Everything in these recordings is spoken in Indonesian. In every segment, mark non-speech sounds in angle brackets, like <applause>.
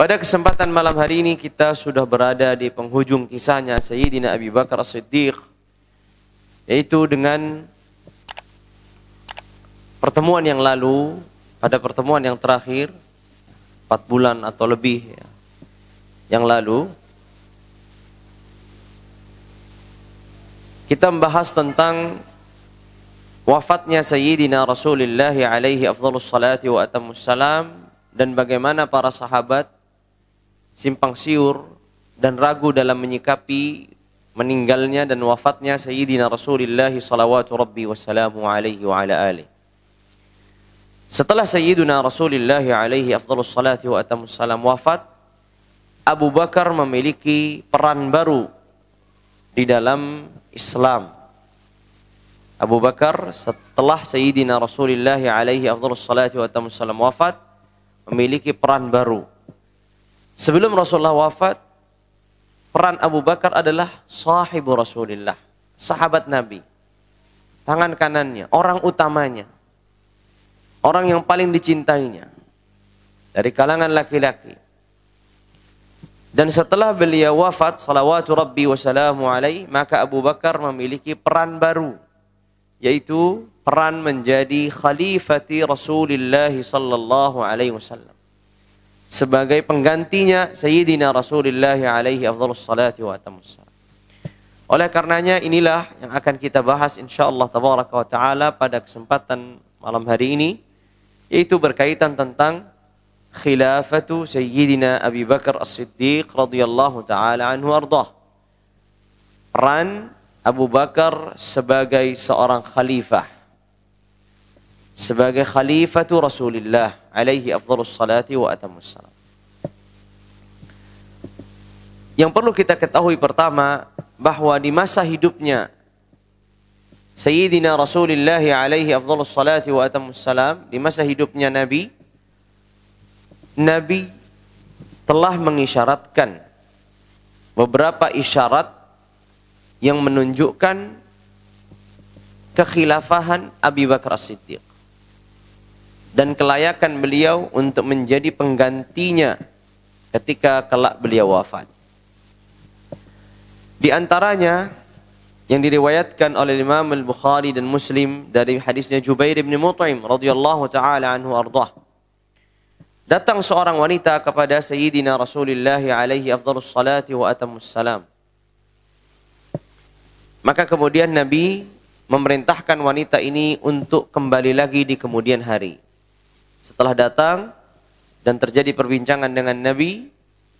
Pada kesempatan malam hari ini kita sudah berada di penghujung kisahnya Sayyidina Abi Bakar As-Siddiq yaitu dengan pertemuan yang lalu pada pertemuan yang terakhir 4 bulan atau lebih ya, yang lalu kita membahas tentang wafatnya Sayyidina Rasulullah alaihi afdhalus salati wa atamus salam dan bagaimana para sahabat simpang siur dan ragu dalam menyikapi meninggalnya dan wafatnya Sayyidina Rasulullah salawatu rabbi alaihi wa ala Setelah Sayyidina Rasulullah alaihi afdalus salati wa atamus salam wafat, Abu Bakar memiliki peran baru di dalam Islam. Abu Bakar setelah Sayyidina Rasulullah alaihi afdalus salati wa atamus salam wafat, memiliki peran baru Sebelum Rasulullah wafat, peran Abu Bakar adalah sahibu Rasulullah, sahabat Nabi. Tangan kanannya, orang utamanya. Orang yang paling dicintainya. Dari kalangan laki-laki. Dan setelah beliau wafat, salawatu rabbi wassalamu alaih, maka Abu Bakar memiliki peran baru. Yaitu peran menjadi khalifati Rasulullah sallallahu alaihi wasallam sebagai penggantinya Sayyidina Rasulullah alaihi afdhalus salati wa Oleh karenanya inilah yang akan kita bahas insyaallah tabaraka wa taala pada kesempatan malam hari ini yaitu berkaitan tentang khilafatu Sayyidina Abi Bakar As-Siddiq radhiyallahu taala anhu ardah. Peran Abu Bakar sebagai seorang khalifah sebagai khalifatu Rasulullah alaihi afdhalus salati wa atamus salam. Yang perlu kita ketahui pertama bahwa di masa hidupnya Sayyidina Rasulullah alaihi afdhalus salati wa atamus salam di masa hidupnya Nabi Nabi telah mengisyaratkan beberapa isyarat yang menunjukkan kekhilafahan Abi Bakar siddiq dan kelayakan beliau untuk menjadi penggantinya ketika kelak beliau wafat. Di antaranya yang diriwayatkan oleh Imam Al-Bukhari dan Muslim dari hadisnya Jubair bin Mut'im radhiyallahu taala anhu ardhah. Datang seorang wanita kepada Sayyidina Rasulullah alaihi afdhalus salati wa salam. Maka kemudian Nabi memerintahkan wanita ini untuk kembali lagi di kemudian hari telah datang dan terjadi perbincangan dengan Nabi,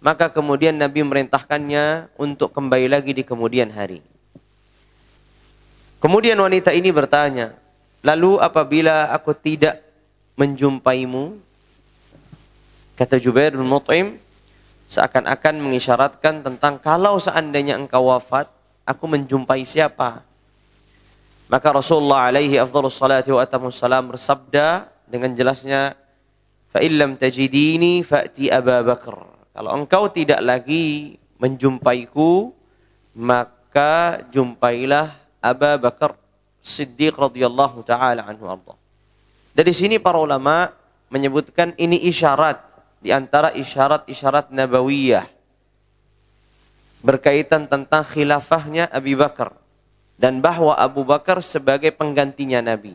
maka kemudian Nabi merintahkannya untuk kembali lagi di kemudian hari. Kemudian wanita ini bertanya, "Lalu apabila aku tidak menjumpaimu?" Kata Jubair bin Mut'im, seakan-akan mengisyaratkan tentang kalau seandainya engkau wafat, aku menjumpai siapa? Maka Rasulullah alaihi afdhalus salatu wa salam bersabda dengan jelasnya Fa'illam tajidini fa'ti Aba Bakar. Kalau engkau tidak lagi menjumpaiku, maka jumpailah Aba Bakar Siddiq radhiyallahu taala anhu arda. Dari sini para ulama menyebutkan ini isyarat di antara isyarat-isyarat nabawiyah berkaitan tentang khilafahnya Abu Bakar dan bahwa Abu Bakar sebagai penggantinya Nabi.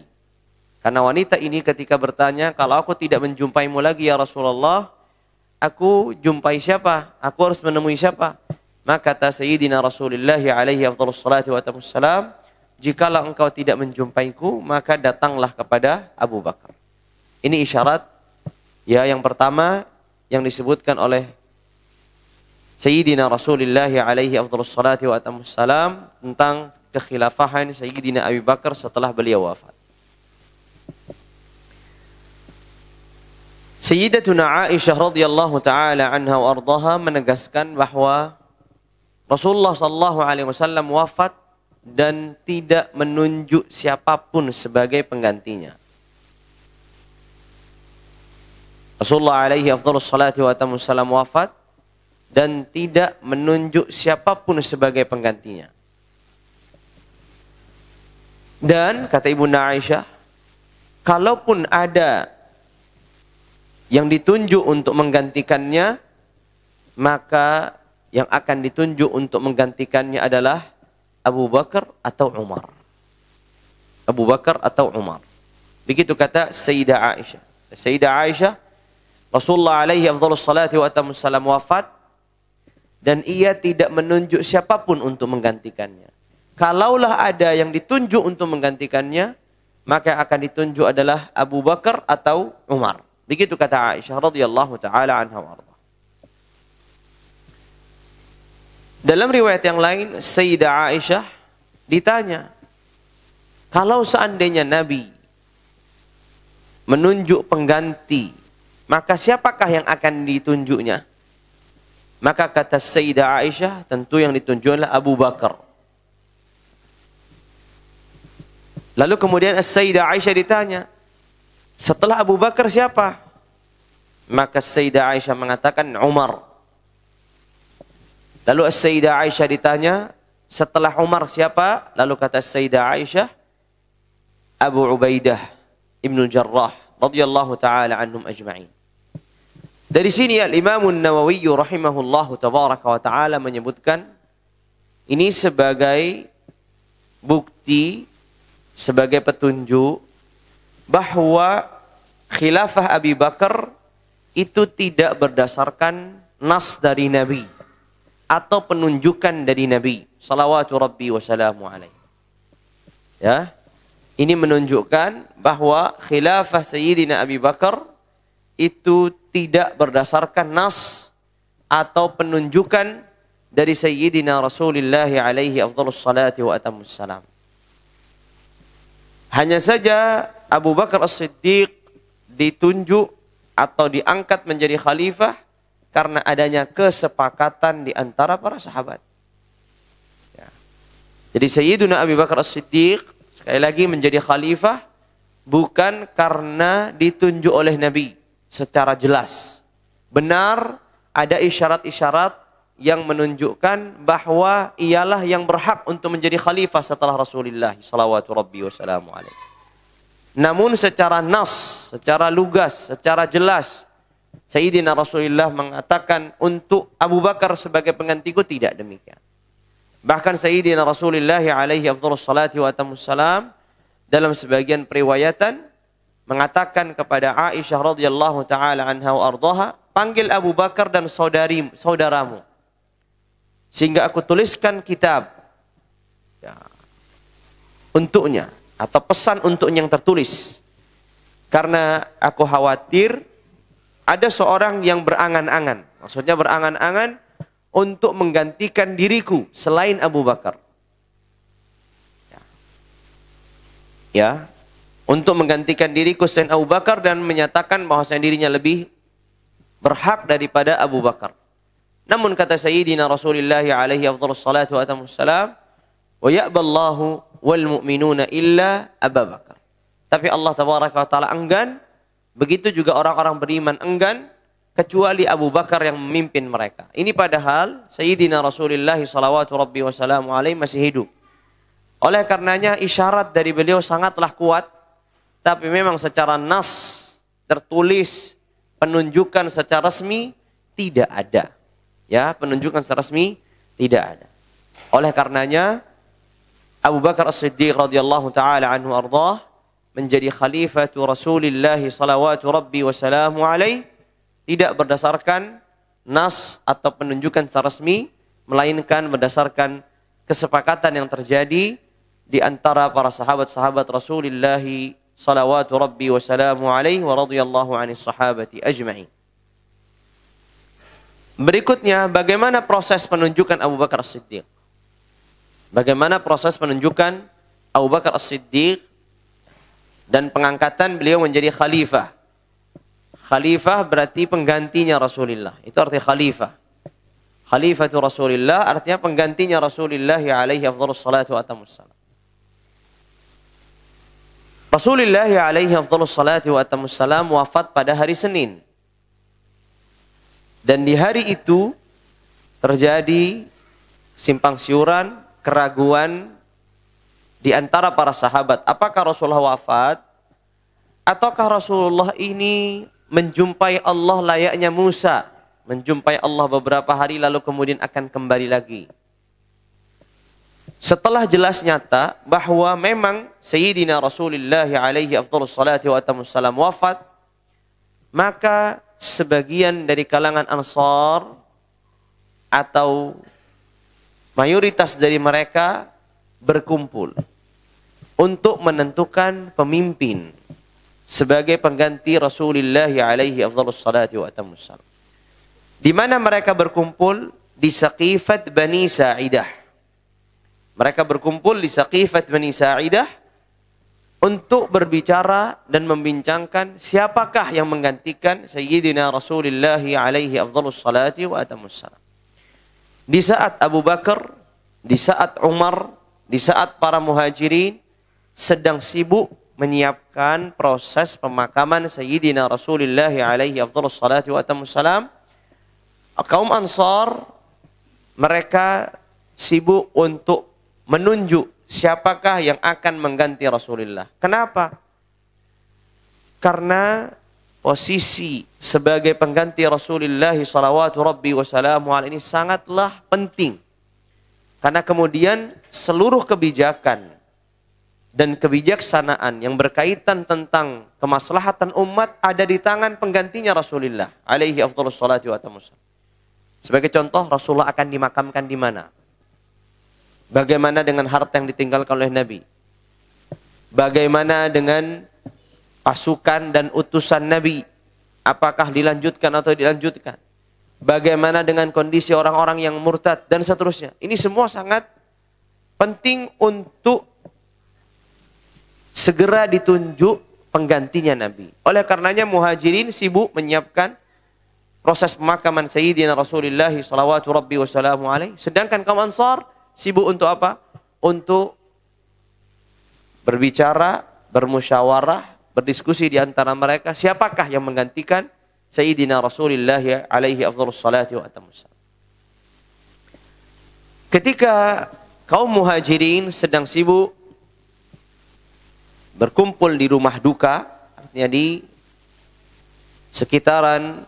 Karena wanita ini ketika bertanya, kalau aku tidak menjumpaimu lagi ya Rasulullah, aku jumpai siapa? Aku harus menemui siapa? Maka kata Sayyidina Rasulullah alaihi afdalus salatu wa jikalau engkau tidak menjumpaiku, maka datanglah kepada Abu Bakar. Ini isyarat ya yang pertama yang disebutkan oleh Sayyidina Rasulullah alaihi afdalus salatu tentang kekhilafahan Sayyidina Abu Bakar setelah beliau wafat. Sayyidatuna Aisyah radhiyallahu taala anha wa ardaha menegaskan bahwa Rasulullah sallallahu alaihi wasallam wafat dan tidak menunjuk siapapun sebagai penggantinya. Rasulullah alaihi afdhalus salati wa salam wafat dan tidak menunjuk siapapun sebagai penggantinya. Dan kata ibu Aisyah, kalaupun ada yang ditunjuk untuk menggantikannya, maka yang akan ditunjuk untuk menggantikannya adalah Abu Bakar atau Umar. Abu Bakar atau Umar. Begitu kata Sayyidah Aisyah. Sayyidah Aisyah, Rasulullah alaihi afdhalus salati wa salam wafat dan ia tidak menunjuk siapapun untuk menggantikannya. Kalaulah ada yang ditunjuk untuk menggantikannya, maka akan ditunjuk adalah Abu Bakar atau Umar. Begitu kata Aisyah radhiyallahu taala anha warda. Dalam riwayat yang lain Sayyidah Aisyah ditanya, kalau seandainya Nabi menunjuk pengganti, maka siapakah yang akan ditunjuknya? Maka kata Sayyidah Aisyah, tentu yang ditunjuklah Abu Bakar. Lalu kemudian Sayyidah Aisyah ditanya, setelah Abu Bakar siapa? Maka Sayyidah Aisyah mengatakan Umar. Lalu Sayyidah Aisyah ditanya, setelah Umar siapa? Lalu kata Sayyidah Aisyah, Abu Ubaidah Ibnu Jarrah radhiyallahu taala anhum ajma'in. Dari sini Al-Imam Nawawi rahimahullahu tabaraka wa taala menyebutkan ini sebagai bukti sebagai petunjuk bahwa khilafah Abi Bakar itu tidak berdasarkan nas dari Nabi atau penunjukan dari Nabi salawatu rabbi wassalamu alaihi. Ya. Ini menunjukkan bahwa khilafah Sayyidina Abi Bakar itu tidak berdasarkan nas atau penunjukan dari Sayyidina Rasulullah alaihi afdhalus salati wa atamus salam. Hanya saja Abu Bakar As-Siddiq ditunjuk atau diangkat menjadi khalifah karena adanya kesepakatan di antara para sahabat. Ya. Jadi Sayyiduna Abu Bakar As-Siddiq sekali lagi menjadi khalifah bukan karena ditunjuk oleh Nabi secara jelas. Benar ada isyarat-isyarat yang menunjukkan bahwa ialah yang berhak untuk menjadi khalifah setelah Rasulullah sallallahu Namun secara nas, secara lugas, secara jelas Sayyidina Rasulullah mengatakan untuk Abu Bakar sebagai penggantiku tidak demikian. Bahkan Sayyidina Rasulullah alaihi afdhalus salati wa salam dalam sebagian periwayatan mengatakan kepada Aisyah radhiyallahu taala anha wa ardaha, panggil Abu Bakar dan saudari saudaramu sehingga aku tuliskan kitab ya, untuknya atau pesan untuknya yang tertulis. Karena aku khawatir ada seorang yang berangan-angan. Maksudnya berangan-angan untuk menggantikan diriku selain Abu Bakar. Ya. ya. Untuk menggantikan diriku selain Abu Bakar dan menyatakan bahwa dirinya lebih berhak daripada Abu Bakar. Namun kata Sayyidina Rasulullah alaihi afdhalus salatu wa atamus salam, "Wa ya'ballahu wal mu'minuna illa Abu Bakar." Tapi Allah tabaraka wa taala enggan, begitu juga orang-orang beriman enggan kecuali Abu Bakar yang memimpin mereka. Ini padahal Sayyidina Rasulullah sallallahu rabbi wa alaihi masih hidup. Oleh karenanya isyarat dari beliau sangatlah kuat tapi memang secara nas tertulis penunjukan secara resmi tidak ada. Ya, penunjukan secara resmi tidak ada. Oleh karenanya Abu Bakar As-Siddiq radhiyallahu taala anhu ardhah menjadi khalifah Rasulillah salawatu rabbi wasalamu alaih tidak berdasarkan nas atau penunjukan secara resmi melainkan berdasarkan kesepakatan yang terjadi di antara para sahabat-sahabat Rasulullah salawatu rabbi wasalamu alaihi wa radhiyallahu anis sahabati ajma'in. Berikutnya, bagaimana proses penunjukan Abu Bakar As-Siddiq? Bagaimana proses penunjukan Abu Bakar As-Siddiq dan pengangkatan beliau menjadi khalifah. Khalifah berarti penggantinya Rasulullah. Itu arti khalifah. Khalifah itu Rasulullah artinya penggantinya Rasulullah ya alaihi afdhalus salatu wa atamus salam. Rasulullah ya alaihi afdhalus salatu wa atamus salam wafat pada hari Senin. Dan di hari itu terjadi simpang siuran, keraguan di antara para sahabat. Apakah Rasulullah wafat? Ataukah Rasulullah ini menjumpai Allah layaknya Musa? Menjumpai Allah beberapa hari lalu kemudian akan kembali lagi. Setelah jelas nyata bahwa memang Sayyidina Rasulullah alaihi afdhalus salati wa wafat, maka sebagian dari kalangan Ansar atau mayoritas dari mereka berkumpul untuk menentukan pemimpin sebagai pengganti Rasulullah alaihi afdhalus salati wa atammus Di mana mereka berkumpul di Saqifat Bani Sa'idah. Mereka berkumpul di Saqifat Bani Sa'idah untuk berbicara dan membincangkan siapakah yang menggantikan Sayyidina Rasulullah alaihi afdalus salati wa atamus salam. Di saat Abu Bakar, di saat Umar, di saat para muhajirin sedang sibuk menyiapkan proses pemakaman Sayyidina Rasulullah alaihi afdalus salati wa atamus salam, kaum Ansar mereka sibuk untuk menunjuk siapakah yang akan mengganti Rasulullah. Kenapa? Karena posisi sebagai pengganti Rasulullah salawatu rabbi wassalamu ini sangatlah penting. Karena kemudian seluruh kebijakan dan kebijaksanaan yang berkaitan tentang kemaslahatan umat ada di tangan penggantinya Rasulullah alaihi afdhalus salatu wa Sebagai contoh Rasulullah akan dimakamkan di mana? Bagaimana dengan harta yang ditinggalkan oleh Nabi? Bagaimana dengan pasukan dan utusan Nabi? Apakah dilanjutkan atau dilanjutkan? Bagaimana dengan kondisi orang-orang yang murtad dan seterusnya? Ini semua sangat penting untuk segera ditunjuk penggantinya Nabi. Oleh karenanya muhajirin sibuk menyiapkan proses pemakaman Sayyidina Rasulullah SAW. Sedangkan kaum Ansar Sibuk untuk apa? Untuk berbicara, bermusyawarah, berdiskusi di antara mereka siapakah yang menggantikan Sayyidina Rasulullah alaihi afdhalus wa Ketika kaum muhajirin sedang sibuk berkumpul di rumah duka, artinya di sekitaran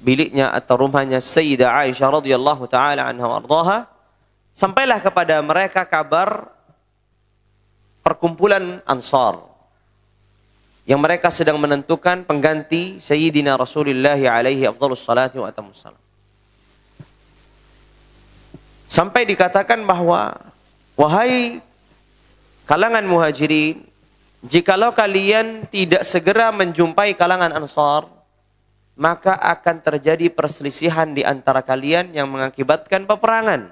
biliknya atau rumahnya Sayyidah Aisyah radhiyallahu taala anha wardaha, Sampailah kepada mereka kabar perkumpulan Ansar yang mereka sedang menentukan pengganti Sayyidina Rasulullah alaihi afdhalus salati wa salam. Sampai dikatakan bahwa wahai kalangan muhajirin, jikalau kalian tidak segera menjumpai kalangan Ansar, maka akan terjadi perselisihan di antara kalian yang mengakibatkan peperangan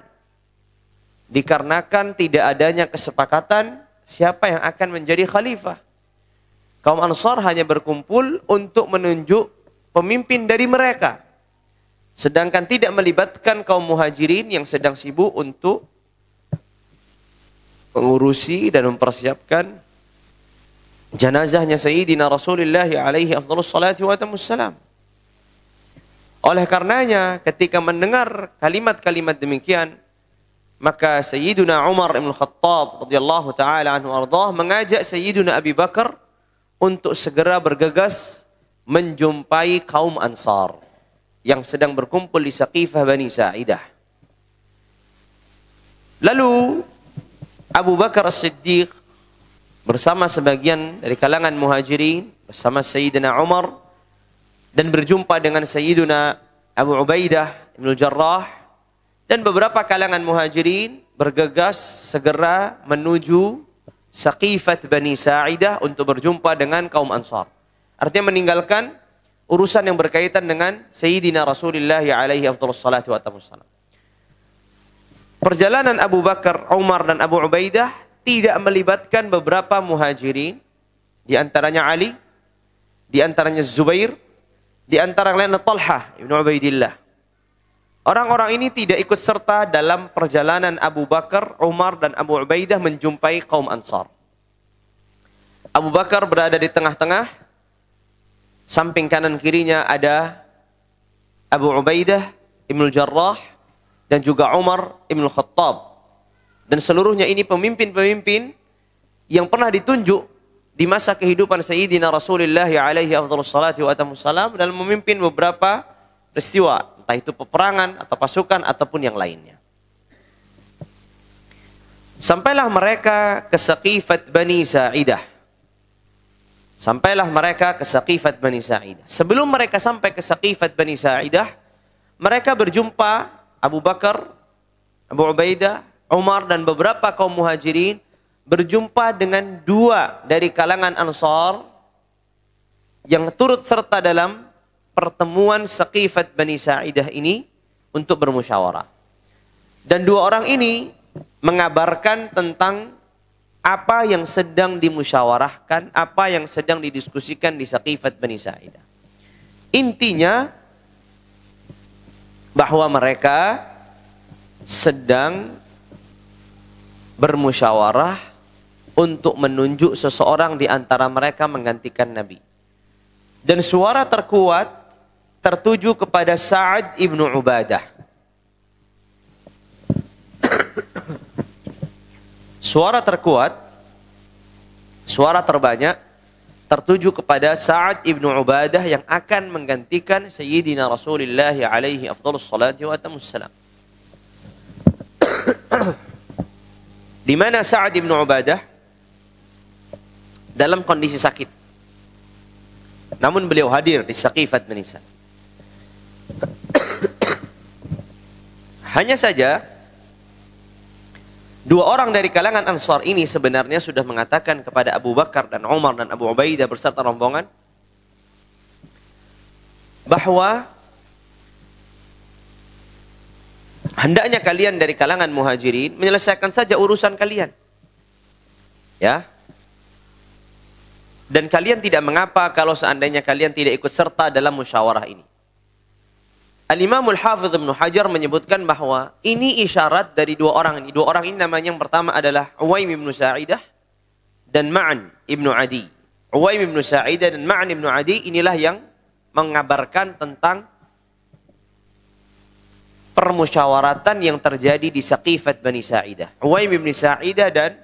dikarenakan tidak adanya kesepakatan siapa yang akan menjadi khalifah. Kaum Ansar hanya berkumpul untuk menunjuk pemimpin dari mereka. Sedangkan tidak melibatkan kaum muhajirin yang sedang sibuk untuk mengurusi dan mempersiapkan jenazahnya Sayyidina Rasulullah alaihi afdhalus salatu wa tamussalam. Oleh karenanya ketika mendengar kalimat-kalimat demikian, maka Sayyiduna Umar Ibn Khattab radhiyallahu taala anhu ardhah mengajak Sayyiduna Abi Bakar untuk segera bergegas menjumpai kaum Ansar yang sedang berkumpul di Saqifah Bani Sa'idah. Lalu Abu Bakar As-Siddiq bersama sebagian dari kalangan muhajirin bersama Sayyidina Umar dan berjumpa dengan Sayyiduna Abu Ubaidah Ibn Jarrah dan beberapa kalangan muhajirin bergegas segera menuju Saqifat Bani Sa'idah untuk berjumpa dengan kaum Ansar. Artinya meninggalkan urusan yang berkaitan dengan Sayyidina Rasulullah ya alaihi afdhalus salatu wassalam. Perjalanan Abu Bakar, Umar dan Abu Ubaidah tidak melibatkan beberapa muhajirin, di antaranya Ali, di antaranya Zubair, di antara lainnya Talha ibnu Ubaidillah. Orang-orang ini tidak ikut serta dalam perjalanan Abu Bakar, Umar, dan Abu Ubaidah menjumpai kaum Ansar. Abu Bakar berada di tengah-tengah, samping kanan kirinya ada Abu Ubaidah, Ibnu Jarrah, dan juga Umar, Ibnu Khattab. Dan seluruhnya ini pemimpin-pemimpin yang pernah ditunjuk di masa kehidupan Sayyidina Rasulullah alaihi afdhalus salatu wa salam dan memimpin beberapa peristiwa entah itu peperangan atau pasukan ataupun yang lainnya. Sampailah mereka ke Saqifat Bani Sa'idah. Sampailah mereka ke Saqifat Bani Sa'idah. Sebelum mereka sampai ke Saqifat Bani Sa'idah, mereka berjumpa Abu Bakar, Abu Ubaidah, Umar dan beberapa kaum muhajirin berjumpa dengan dua dari kalangan Ansar yang turut serta dalam pertemuan Saqifat Bani Sa'idah ini untuk bermusyawarah. Dan dua orang ini mengabarkan tentang apa yang sedang dimusyawarahkan, apa yang sedang didiskusikan di Saqifat Bani Sa'idah. Intinya bahwa mereka sedang bermusyawarah untuk menunjuk seseorang di antara mereka menggantikan Nabi. Dan suara terkuat tertuju kepada Sa'ad ibnu Ubadah. suara terkuat, suara terbanyak tertuju kepada Sa'ad ibnu Ubadah yang akan menggantikan Sayyidina Rasulullah alaihi afdalus salati wa <coughs> Di mana Sa'ad ibnu Ubadah dalam kondisi sakit. Namun beliau hadir di Saqifat Manisa. Hanya saja dua orang dari kalangan Ansar ini sebenarnya sudah mengatakan kepada Abu Bakar dan Umar dan Abu Ubaidah berserta rombongan bahwa hendaknya kalian dari kalangan muhajirin menyelesaikan saja urusan kalian. Ya. Dan kalian tidak mengapa kalau seandainya kalian tidak ikut serta dalam musyawarah ini. Al-Imamul Hafidh Ibn Hajar menyebutkan bahwa ini isyarat dari dua orang ini. Dua orang ini namanya yang pertama adalah Uwaim Ibn Sa'idah dan Ma'an Ibn Adi. Uwaim Ibn Sa'idah dan Ma'an Ibn Adi inilah yang mengabarkan tentang permusyawaratan yang terjadi di Saqifat Bani Sa'idah. Uwaim Ibn Sa'idah dan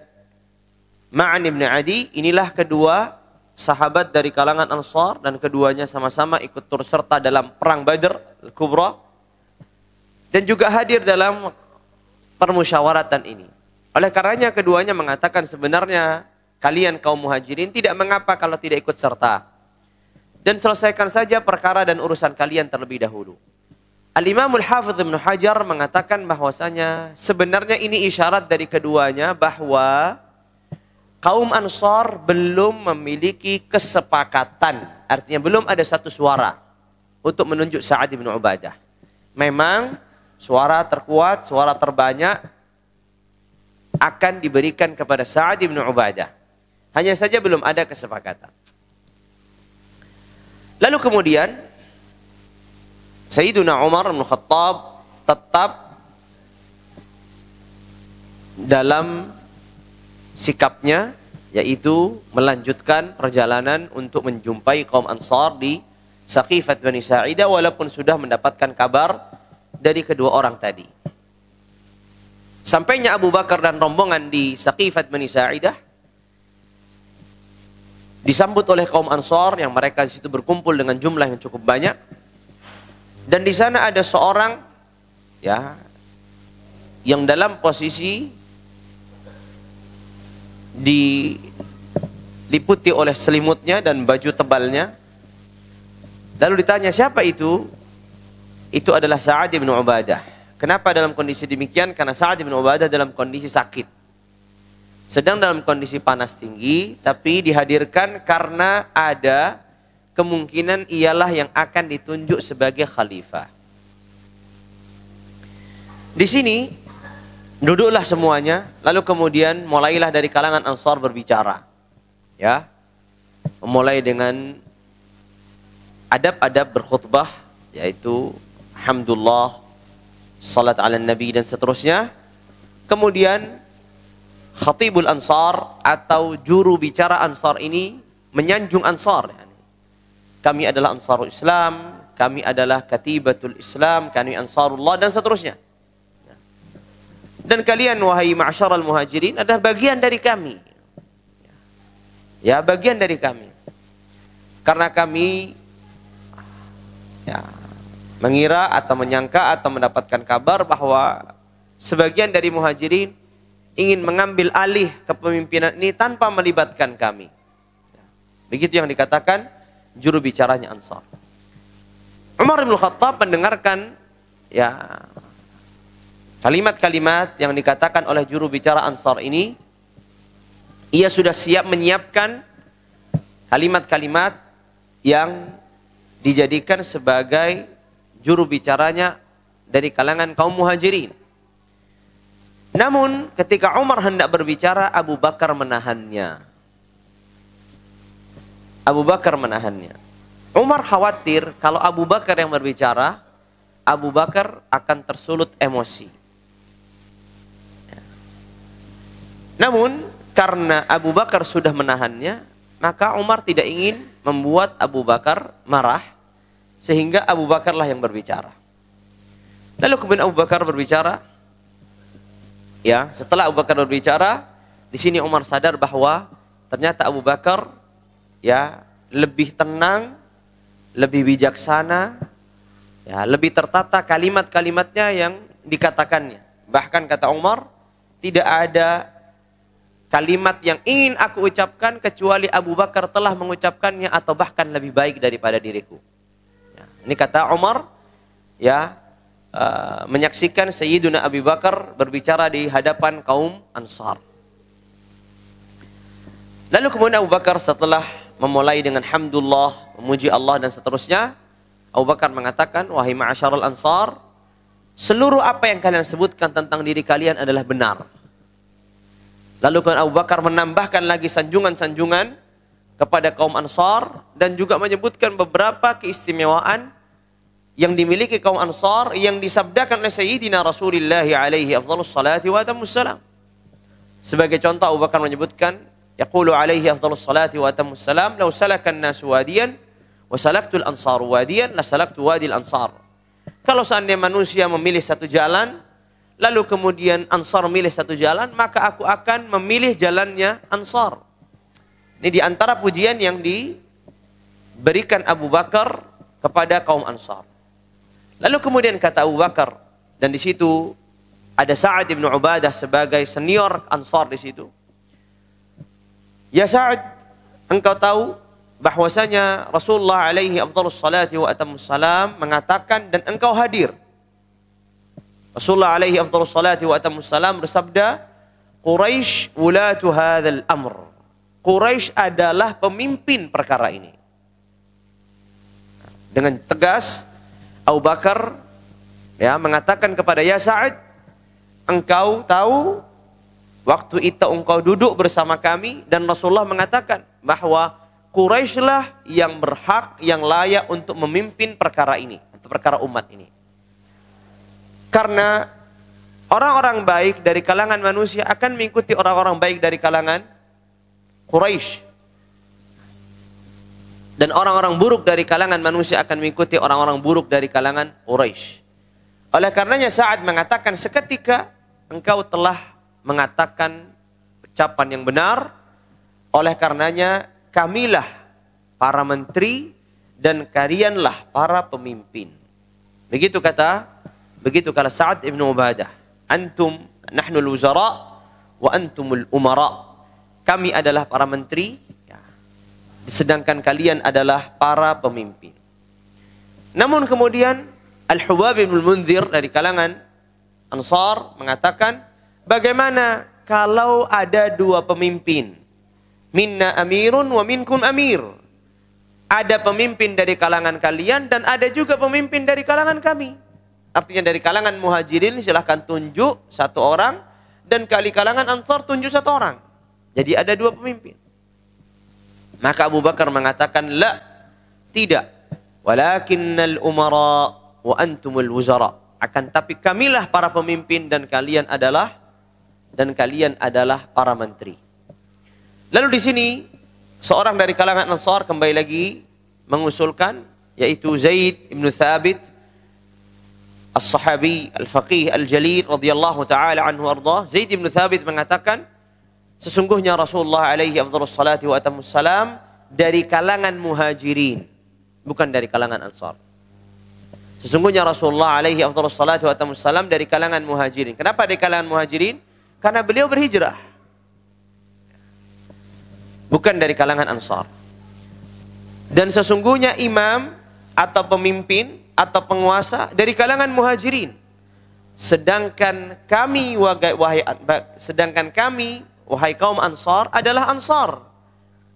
Ma'an Ibn Adi inilah kedua sahabat dari kalangan Ansar dan keduanya sama-sama ikut tur serta dalam perang Badr Kubra dan juga hadir dalam permusyawaratan ini. Oleh karenanya keduanya mengatakan sebenarnya kalian kaum muhajirin tidak mengapa kalau tidak ikut serta. Dan selesaikan saja perkara dan urusan kalian terlebih dahulu. Al-Imamul Hafidh Ibn Hajar mengatakan bahwasanya sebenarnya ini isyarat dari keduanya bahwa kaum Ansor belum memiliki kesepakatan. Artinya belum ada satu suara untuk menunjuk Sa'ad bin Ubadah. Memang suara terkuat, suara terbanyak akan diberikan kepada Sa'ad bin Ubadah. Hanya saja belum ada kesepakatan. Lalu kemudian Sayyiduna Umar bin Khattab tetap dalam sikapnya yaitu melanjutkan perjalanan untuk menjumpai kaum Ansar di Saqifat Bani Sa'idah walaupun sudah mendapatkan kabar dari kedua orang tadi. Sampainya Abu Bakar dan rombongan di Saqifat Bani Sa'idah disambut oleh kaum Ansar yang mereka di situ berkumpul dengan jumlah yang cukup banyak. Dan di sana ada seorang ya yang dalam posisi diliputi oleh selimutnya dan baju tebalnya. Lalu ditanya siapa itu? Itu adalah Sa'ad bin Ubadah. Kenapa dalam kondisi demikian? Karena Sa'ad bin Ubadah dalam kondisi sakit. Sedang dalam kondisi panas tinggi, tapi dihadirkan karena ada kemungkinan ialah yang akan ditunjuk sebagai khalifah. Di sini Duduklah semuanya, lalu kemudian mulailah dari kalangan Ansar berbicara. Ya. mulai dengan adab-adab berkhutbah yaitu alhamdulillah, salat ala nabi dan seterusnya. Kemudian khatibul ansar atau juru bicara ansar ini menyanjung ansar. Kami adalah ansarul Islam, kami adalah katibatul Islam, kami ansarullah dan seterusnya. Dan kalian wahai ma'asyaral muhajirin adalah bagian dari kami. Ya, bagian dari kami. Karena kami ya, mengira atau menyangka atau mendapatkan kabar bahwa sebagian dari muhajirin ingin mengambil alih kepemimpinan ini tanpa melibatkan kami. Begitu yang dikatakan juru bicaranya Ansar. Umar bin Khattab mendengarkan ya Kalimat-kalimat yang dikatakan oleh juru bicara Ansor ini, ia sudah siap menyiapkan kalimat-kalimat yang dijadikan sebagai juru bicaranya dari kalangan kaum muhajirin. Namun ketika Umar hendak berbicara, Abu Bakar menahannya. Abu Bakar menahannya. Umar khawatir kalau Abu Bakar yang berbicara, Abu Bakar akan tersulut emosi. Namun karena Abu Bakar sudah menahannya, maka Umar tidak ingin membuat Abu Bakar marah sehingga Abu Bakarlah yang berbicara. Lalu kemudian Abu Bakar berbicara, ya setelah Abu Bakar berbicara, di sini Umar sadar bahwa ternyata Abu Bakar ya lebih tenang, lebih bijaksana, ya lebih tertata kalimat-kalimatnya yang dikatakannya. Bahkan kata Umar, tidak ada kalimat yang ingin aku ucapkan kecuali Abu Bakar telah mengucapkannya atau bahkan lebih baik daripada diriku. Ya, ini kata Umar ya uh, menyaksikan Sayyiduna Abu Bakar berbicara di hadapan kaum Ansar. Lalu kemudian Abu Bakar setelah memulai dengan hamdulillah, memuji Allah dan seterusnya, Abu Bakar mengatakan, "Wahai ma'asyarul ansar, seluruh apa yang kalian sebutkan tentang diri kalian adalah benar." Lalu Abu Bakar menambahkan lagi sanjungan-sanjungan kepada kaum Ansar dan juga menyebutkan beberapa keistimewaan yang dimiliki kaum Ansar yang disabdakan oleh Sayyidina Rasulullah alaihi afdhalus salati wa salam. Sebagai contoh Abu Bakar menyebutkan yaqulu alaihi afdhalus salati wa atammus salam law salaka an-nas wadiyan wa al ansar wadiyan la salaktu al ansar. Kalau seandainya manusia memilih satu jalan lalu kemudian Ansor milih satu jalan, maka aku akan memilih jalannya Ansor. Ini di antara pujian yang diberikan Abu Bakar kepada kaum Ansar. Lalu kemudian kata Abu Bakar, dan di situ ada Sa'ad bin Ubadah sebagai senior Ansar di situ. Ya Sa'ad, engkau tahu bahwasanya Rasulullah alaihi afdhalus salati wa atamus salam mengatakan dan engkau hadir Rasulullah alaihi afdhalus salati wa atamus salam bersabda, Quraisy wulatu hadzal amr. Quraisy adalah pemimpin perkara ini. Dengan tegas Abu Bakar ya mengatakan kepada Ya Sa'ad, engkau tahu waktu itu engkau duduk bersama kami dan Rasulullah mengatakan bahwa Quraisylah yang berhak, yang layak untuk memimpin perkara ini, atau perkara umat ini. Karena orang-orang baik dari kalangan manusia akan mengikuti orang-orang baik dari kalangan Quraisy. Dan orang-orang buruk dari kalangan manusia akan mengikuti orang-orang buruk dari kalangan Quraisy. Oleh karenanya saat mengatakan seketika engkau telah mengatakan ucapan yang benar. Oleh karenanya kamilah para menteri dan kalianlah para pemimpin. Begitu kata Begitu kala Sa'ad ibn Ubadah. Antum, nahnu wuzara wa antumul umara. Kami adalah para menteri, ya. sedangkan kalian adalah para pemimpin. Namun kemudian Al-Hubab bin Munzir dari kalangan Ansar mengatakan, bagaimana kalau ada dua pemimpin? Minna amirun wa minkum amir. Ada pemimpin dari kalangan kalian dan ada juga pemimpin dari kalangan kami. Artinya dari kalangan muhajirin silahkan tunjuk satu orang dan kali kalangan ansor tunjuk satu orang. Jadi ada dua pemimpin. Maka Abu Bakar mengatakan la tidak. Walakinnal umara wa antumul wuzara. Akan tapi kamilah para pemimpin dan kalian adalah dan kalian adalah para menteri. Lalu di sini seorang dari kalangan Ansar kembali lagi mengusulkan yaitu Zaid ibnu Thabit As-Sahabi Al-Faqih Al-Jalil radhiyallahu taala anhu arda Zaid bin Thabit mengatakan sesungguhnya Rasulullah alaihi afdhalus salati wa atamus salam dari kalangan muhajirin bukan dari kalangan ansar sesungguhnya Rasulullah alaihi afdhalus salati wa atamus salam dari kalangan muhajirin kenapa dari kalangan muhajirin karena beliau berhijrah bukan dari kalangan ansar dan sesungguhnya imam atau pemimpin atau penguasa dari kalangan muhajirin. Sedangkan kami wahai sedangkan kami wahai kaum ansar adalah ansar.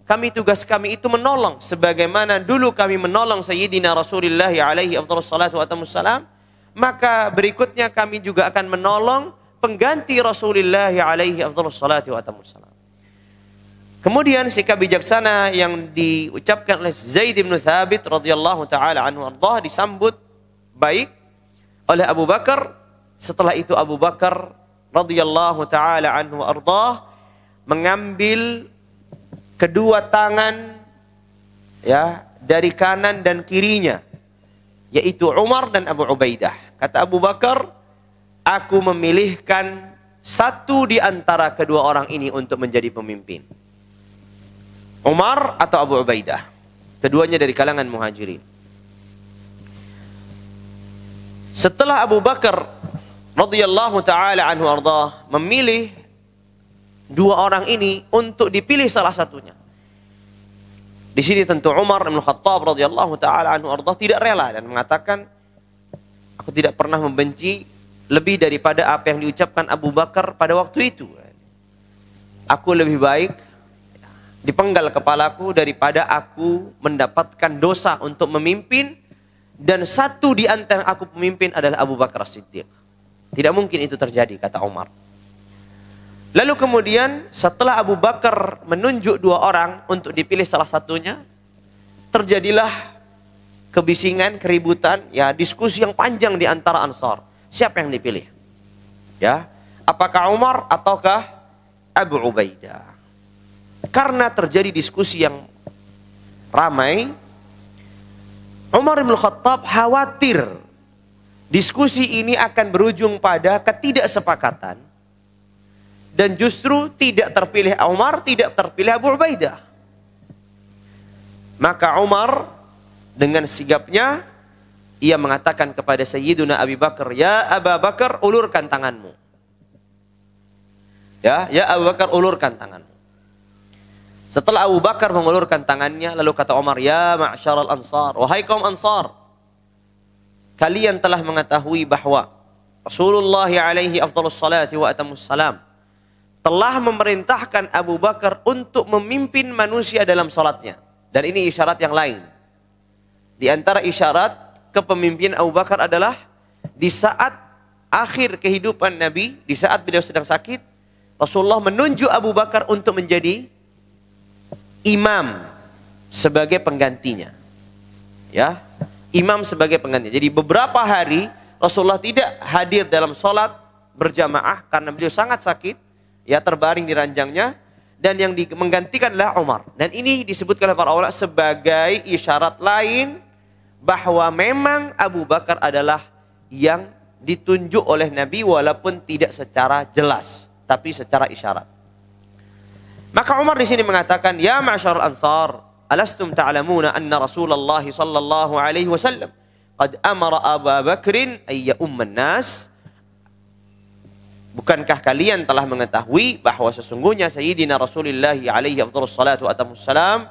Kami tugas kami itu menolong sebagaimana dulu kami menolong Sayyidina Rasulullah alaihi afdhalus wassalam, maka berikutnya kami juga akan menolong pengganti Rasulullah alaihi afdhalus wassalam. Kemudian sikap bijaksana yang diucapkan oleh Zaid bin Thabit radhiyallahu taala anhu Allah disambut baik oleh Abu Bakar. Setelah itu Abu Bakar radhiyallahu taala anhu ardhah mengambil kedua tangan ya dari kanan dan kirinya yaitu Umar dan Abu Ubaidah. Kata Abu Bakar, aku memilihkan satu di antara kedua orang ini untuk menjadi pemimpin. Umar atau Abu Ubaidah. Keduanya dari kalangan muhajirin. Setelah Abu Bakar radhiyallahu taala anhu arda memilih dua orang ini untuk dipilih salah satunya. Di sini tentu Umar bin Khattab radhiyallahu taala anhu arda tidak rela dan mengatakan aku tidak pernah membenci lebih daripada apa yang diucapkan Abu Bakar pada waktu itu. Aku lebih baik dipenggal kepalaku daripada aku mendapatkan dosa untuk memimpin dan satu di antara aku pemimpin adalah Abu Bakar Siddiq. Tidak mungkin itu terjadi kata Umar. Lalu kemudian setelah Abu Bakar menunjuk dua orang untuk dipilih salah satunya, terjadilah kebisingan, keributan, ya diskusi yang panjang di antara Ansar. Siapa yang dipilih? Ya, apakah Umar ataukah Abu Ubaidah? karena terjadi diskusi yang ramai, Umar bin Khattab khawatir diskusi ini akan berujung pada ketidaksepakatan dan justru tidak terpilih Umar, tidak terpilih Abu Ubaidah. Maka Umar dengan sigapnya ia mengatakan kepada Sayyiduna Abi Bakar, "Ya Abu Bakar, ulurkan tanganmu." Ya, ya Abu Bakar ulurkan tangan. Setelah Abu Bakar mengulurkan tangannya, lalu kata Omar, Ya al ansar, wahai kaum ansar, kalian telah mengetahui bahwa Rasulullah alaihi afdalus salati wa atamus salam telah memerintahkan Abu Bakar untuk memimpin manusia dalam salatnya. Dan ini isyarat yang lain. Di antara isyarat kepemimpinan Abu Bakar adalah di saat akhir kehidupan Nabi, di saat beliau sedang sakit, Rasulullah menunjuk Abu Bakar untuk menjadi imam sebagai penggantinya. Ya, imam sebagai penggantinya. Jadi beberapa hari Rasulullah tidak hadir dalam sholat berjamaah karena beliau sangat sakit, ya terbaring di ranjangnya dan yang di, menggantikan adalah Umar. Dan ini disebutkan oleh para ulama sebagai isyarat lain bahwa memang Abu Bakar adalah yang ditunjuk oleh Nabi walaupun tidak secara jelas, tapi secara isyarat. Maka Umar di sini mengatakan, "Ya ma'syar ansar, alastum ta'lamuna anna Rasulullah sallallahu alaihi wasallam qad amara Abu Bakr ay umman nas?" Bukankah kalian telah mengetahui bahwa sesungguhnya Sayyidina Rasulullah alaihi afdhalus salatu wa salam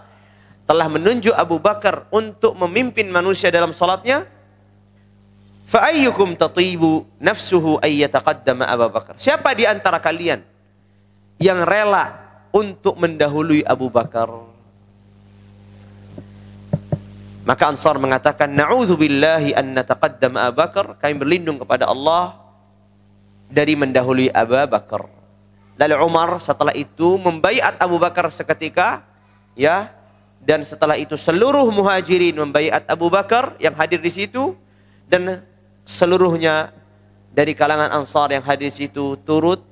telah menunjuk Abu Bakar untuk memimpin manusia dalam salatnya? Fa ayyukum tatibu nafsuhu ay yataqaddama Abu Bakar? Siapa di antara kalian yang rela untuk mendahului Abu Bakar. Maka Ansar mengatakan, "Na'udzubillahi an nataqaddam Abu Bakar." Kami berlindung kepada Allah dari mendahului Abu Bakar. Lalu Umar setelah itu membaiat Abu Bakar seketika, ya. Dan setelah itu seluruh muhajirin membaiat Abu Bakar yang hadir di situ dan seluruhnya dari kalangan Ansar yang hadir di situ turut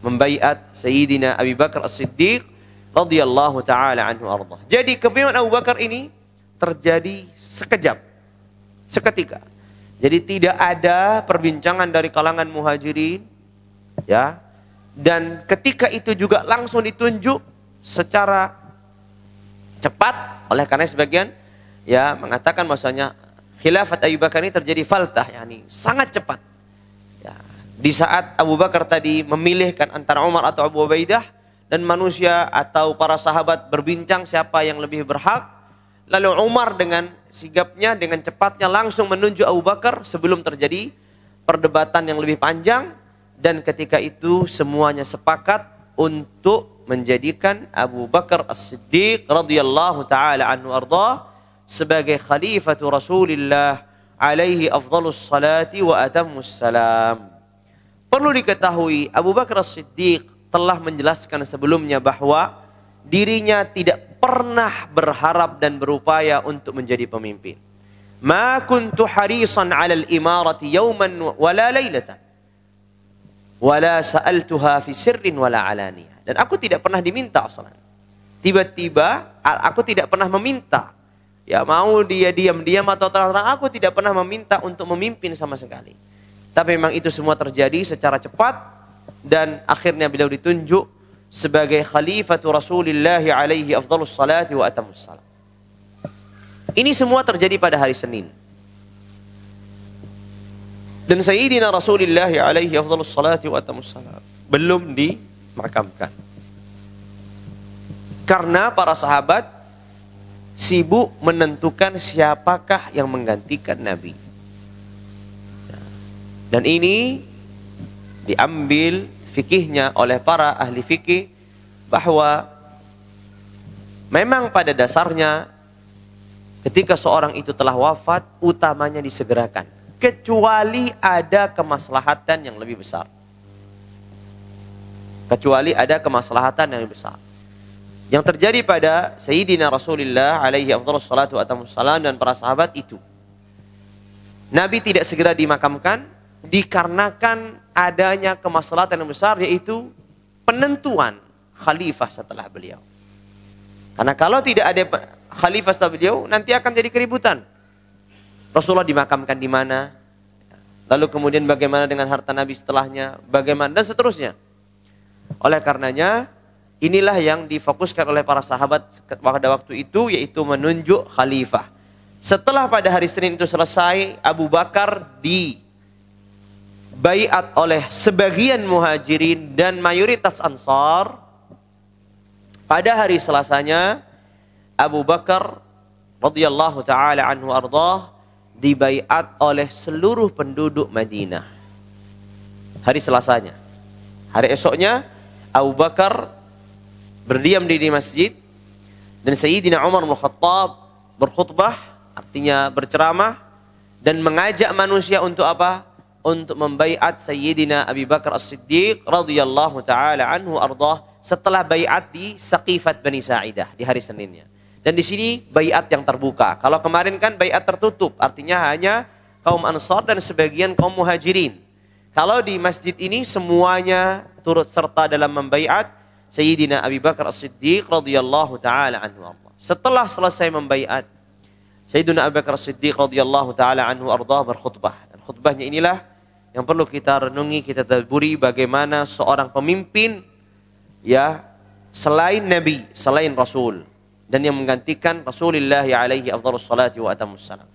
membaiat Sayyidina Abu Bakar As-Siddiq radhiyallahu taala anhu arda. Jadi kepemimpinan Abu Bakar ini terjadi sekejap, seketika. Jadi tidak ada perbincangan dari kalangan muhajirin, ya. Dan ketika itu juga langsung ditunjuk secara cepat oleh karena sebagian ya mengatakan maksudnya khilafat Abu Bakar ini terjadi faltah yakni sangat cepat di saat Abu Bakar tadi memilihkan antara Umar atau Abu Ubaidah dan manusia atau para sahabat berbincang siapa yang lebih berhak, lalu Umar dengan sigapnya dengan cepatnya langsung menunjuk Abu Bakar sebelum terjadi perdebatan yang lebih panjang dan ketika itu semuanya sepakat untuk menjadikan Abu Bakar As-Siddiq radhiyallahu taala anhu arda sebagai Khalifah Rasulillah alaihi afdhalus salati wa atammus salam. Perlu diketahui Abu Bakar siddiq telah menjelaskan sebelumnya bahwa dirinya tidak pernah berharap dan berupaya untuk menjadi pemimpin. Ma kuntu harisan al imarati yawman wala laylatan. Wala sa'altuha fi sirrin wala alaniyah. Dan aku tidak pernah diminta Tiba-tiba aku tidak pernah meminta. Ya mau dia diam-diam atau terang-terang aku tidak pernah meminta untuk memimpin sama sekali. Tapi memang itu semua terjadi secara cepat dan akhirnya beliau ditunjuk sebagai khalifatu Rasulullah alaihi afdalus salati wa atamus salam. Ini semua terjadi pada hari Senin. Dan Sayyidina Rasulullah alaihi afdalus salati wa atamus salam belum dimakamkan. Karena para sahabat sibuk menentukan siapakah yang menggantikan Nabi. Dan ini diambil fikihnya oleh para ahli fikih bahwa memang pada dasarnya ketika seorang itu telah wafat utamanya disegerakan kecuali ada kemaslahatan yang lebih besar kecuali ada kemaslahatan yang lebih besar yang terjadi pada Sayyidina Rasulullah alaihi afdhalus dan para sahabat itu Nabi tidak segera dimakamkan dikarenakan adanya kemaslahatan yang besar yaitu penentuan khalifah setelah beliau. Karena kalau tidak ada khalifah setelah beliau nanti akan jadi keributan. Rasulullah dimakamkan di mana? Lalu kemudian bagaimana dengan harta Nabi setelahnya? Bagaimana dan seterusnya. Oleh karenanya inilah yang difokuskan oleh para sahabat pada waktu itu yaitu menunjuk khalifah. Setelah pada hari Senin itu selesai, Abu Bakar di baiat oleh sebagian muhajirin dan mayoritas ansar pada hari Selasanya Abu Bakar radhiyallahu taala anhu ardhah dibaiat oleh seluruh penduduk Madinah hari Selasanya hari esoknya Abu Bakar berdiam diri di masjid dan Sayyidina Umar bin Khattab berkhutbah artinya berceramah dan mengajak manusia untuk apa? untuk membaiat Sayyidina Abi Bakar As-Siddiq radhiyallahu taala anhu ardhah setelah baiat di Saqifat Bani Sa'idah di hari Seninnya. Dan di sini baiat yang terbuka. Kalau kemarin kan baiat tertutup, artinya hanya kaum Ansar dan sebagian kaum Muhajirin. Kalau di masjid ini semuanya turut serta dalam membaiat Sayyidina Abi Bakar As-Siddiq radhiyallahu taala anhu ardhah. Setelah selesai membaiat Sayyidina Abu Bakar As-Siddiq radhiyallahu taala anhu ardhah berkhutbah. Dan khutbahnya inilah yang perlu kita renungi, kita taburi bagaimana seorang pemimpin ya selain nabi, selain rasul dan yang menggantikan Rasulullah alaihi afdhalus salati wa atamus salam.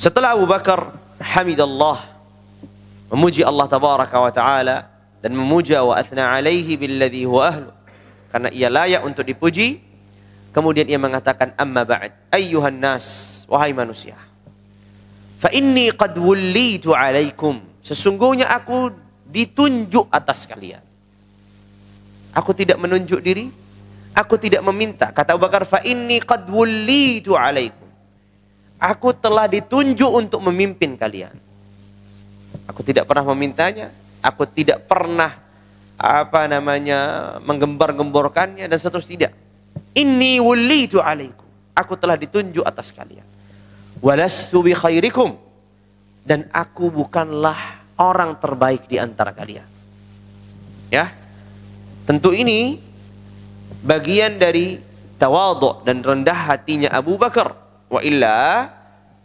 Setelah Abu Bakar hamidallah memuji Allah tabaraka wa taala dan memuja wa athna alaihi billadhi huwa ahlu karena ia layak untuk dipuji kemudian ia mengatakan amma ba'd ayyuhan nas wahai manusia Fa inni qad wullitu alaikum. Sesungguhnya aku ditunjuk atas kalian. Aku tidak menunjuk diri, aku tidak meminta. Kata Abu Bakar, fa inni qad wullitu alaikum. Aku telah ditunjuk untuk memimpin kalian. Aku tidak pernah memintanya, aku tidak pernah apa namanya menggembar-gemborkannya dan seterusnya tidak. Inni wullitu alaikum. Aku telah ditunjuk atas kalian walastu bi khairikum dan aku bukanlah orang terbaik di antara kalian. Ya. Tentu ini bagian dari tawadhu dan rendah hatinya Abu Bakar. Wa illa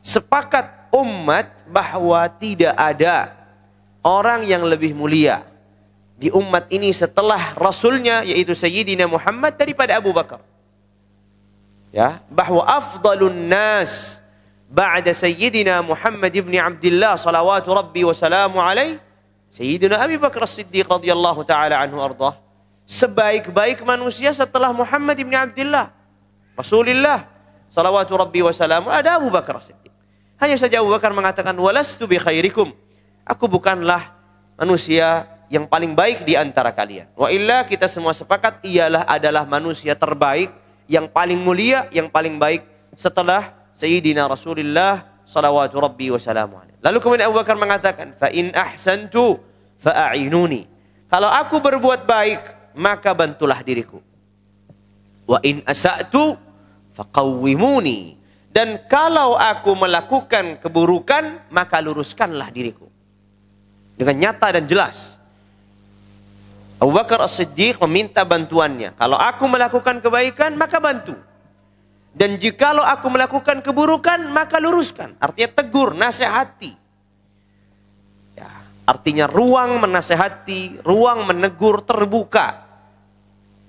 sepakat umat bahwa tidak ada orang yang lebih mulia di umat ini setelah rasulnya yaitu Sayyidina Muhammad daripada Abu Bakar. Ya, bahwa afdalun nas بعد سيدنا محمد بن عبد الله صلوات ربي وسلامه عليه Sayyidina أبي Bakar As-Siddiq radhiyallahu taala anhu ardah. Sebaik-baik manusia setelah Muhammad ibn Abdullah Rasulullah salawatu rabbi wa salamu ada Abu Bakar siddiq Hanya saja Abu Bakar mengatakan walastu bi khairikum. Aku bukanlah manusia yang paling baik di antara kalian. Wa illa kita semua sepakat ialah adalah manusia terbaik yang paling mulia, yang paling baik setelah Sayyidina Rasulullah salawatu rabbi wa salamu alaihi. Lalu kemudian Abu Bakar mengatakan, "Fa in ahsantu fa'inuni." Kalau aku berbuat baik, maka bantulah diriku. Wa in asa'tu faqawwimuni. Dan kalau aku melakukan keburukan, maka luruskanlah diriku. Dengan nyata dan jelas. Abu Bakar As-Siddiq meminta bantuannya. Kalau aku melakukan kebaikan, maka bantu. Dan jikalau aku melakukan keburukan, maka luruskan. Artinya tegur, nasihati. Ya, artinya ruang menasehati, ruang menegur terbuka.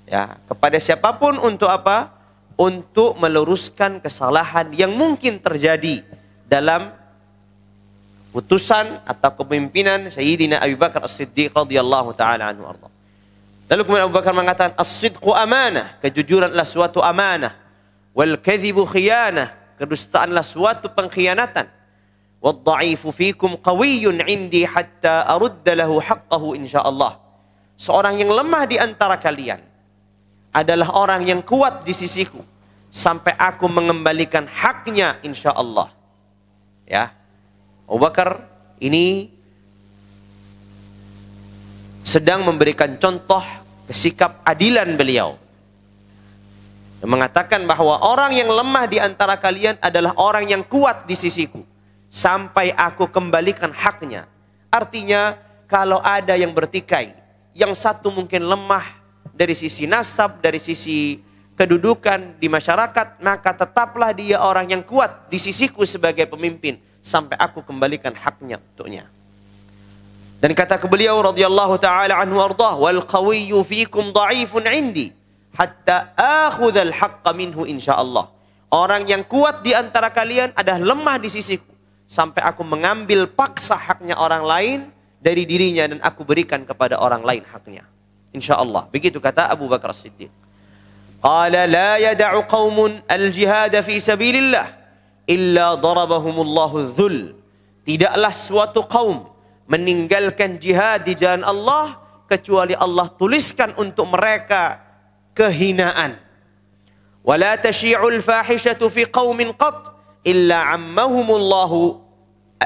Ya, kepada siapapun untuk apa? Untuk meluruskan kesalahan yang mungkin terjadi dalam putusan atau kepemimpinan Sayyidina Abu Bakar As-Siddiq radhiyallahu taala anhu Lalu kemudian Abu Bakar mengatakan as-sidqu amanah, kejujuran adalah suatu amanah. Wal kadhibu khiyanah. Kedustaanlah suatu pengkhianatan. Waddaifu fikum qawiyun indi hatta arudda lahu haqqahu insyaallah. Seorang yang lemah di antara kalian adalah orang yang kuat di sisiku sampai aku mengembalikan haknya insyaallah. Ya. Abu Bakar ini sedang memberikan contoh sikap adilan beliau mengatakan bahwa orang yang lemah di antara kalian adalah orang yang kuat di sisiku sampai aku kembalikan haknya. Artinya kalau ada yang bertikai, yang satu mungkin lemah dari sisi nasab, dari sisi kedudukan di masyarakat, maka tetaplah dia orang yang kuat di sisiku sebagai pemimpin sampai aku kembalikan haknya untuknya. Dan kata beliau radhiyallahu taala anhu ardah wal qawiyyu fiikum dhaifun 'indi hatta akhudhal haqqa minhu insyaallah. Orang yang kuat di antara kalian adalah lemah di sisiku sampai aku mengambil paksa haknya orang lain dari dirinya dan aku berikan kepada orang lain haknya. Insyaallah. Begitu kata Abu Bakar Siddiq. Qala la yad'u qaumun al-jihad fi sabilillah illa darabahumullahu dzul. Tidaklah suatu kaum meninggalkan jihad di jalan Allah kecuali Allah tuliskan untuk mereka kehinaan. Wala tasyi'ul fahishatu fi qaumin qat illa ammahumullahu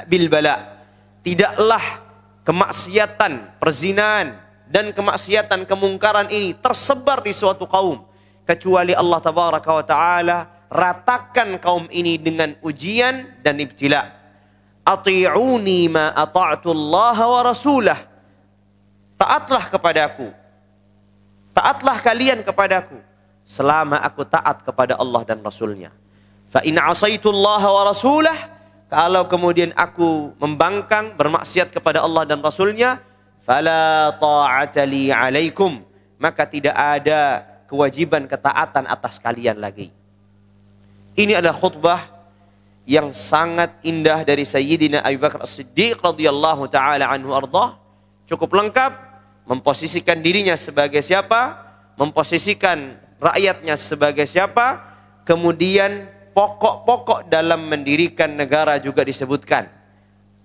bil bala. Tidaklah kemaksiatan, perzinahan dan kemaksiatan kemungkaran ini tersebar di suatu kaum kecuali Allah tabaraka wa taala ratakan kaum ini dengan ujian dan ibtila. Ati'uni ma ata'tu Allah wa rasulah. Taatlah kepadaku Taatlah kalian kepadaku selama aku taat kepada Allah dan Rasulnya. Fa in asaitullaha wa rasulah kalau kemudian aku membangkang bermaksiat kepada Allah dan Rasulnya, fala ta'ata alaikum maka tidak ada kewajiban ketaatan atas kalian lagi. Ini adalah khutbah yang sangat indah dari Sayyidina Abu Bakar As-Siddiq radhiyallahu taala anhu arda. Cukup lengkap Memposisikan dirinya sebagai siapa? Memposisikan rakyatnya sebagai siapa? Kemudian pokok-pokok dalam mendirikan negara juga disebutkan.